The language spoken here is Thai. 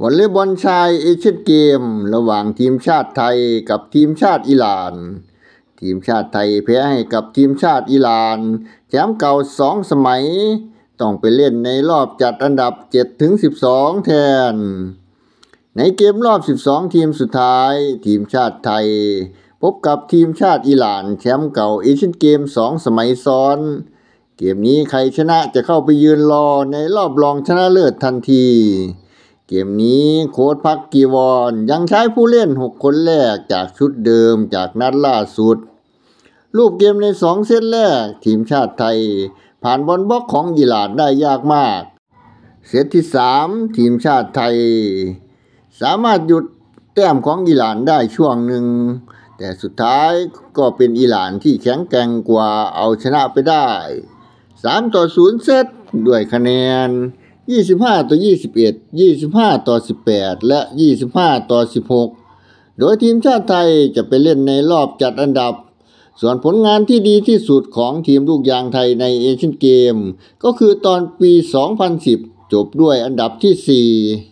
วอลเลย์บอลชายเอเชียนเกม ระหว่างทีมชาติไทยกับทีมชาติอิหร่าน ทีมชาติไทยแพ้ให้กับทีมชาติอิหร่าน แชมป์เก่าสองสมัย ต้องไปเล่นในรอบจัดอันดับ 7-12 แทน ในเกมรอบ 12 ทีมสุดท้าย ทีมชาติไทย พบกับทีมชาติอิหร่านแชมป์เก่าเอเชียนเกมสองสมัยซ้อน เกมนี้ใครชนะจะเข้าไปยืนรอในรอบรองชนะเลิศทันทีเกมนี้โค้ดพักกีวอน ยังใช้ผู้เล่น 6 คนแรกจากชุดเดิมจากนัดล่าสุด รูปเกมใน 2เซตแรกทีมชาติไทย ผ่านบอลบล็อกของอิหร่านได้ยากมาก เซตที่ 3 ทีมชาติไทย สามารถหยุดแต้มของอิหร่านได้ช่วงหนึ่งแต่สุดท้ายก็เป็นอิหร่านที่แข็งแกร่งกว่าเอาชนะไปได้ 3 ต่อ0เซตด้วยคะแนนยี่สิบห้าต่อยี่สิบเอ็ดยี่สิบห้าต่อสิบแปดและยี่สิบห้าต่อสิบหกโดยทีมชาติไทยจะไปเล่นในรอบจัดอันดับ ส่วนผลงานที่ดีที่สุดของทีมลูกยางไทยในเอเชียนเกม ก็คือตอนปี 2010 จบด้วยอันดับที่ 4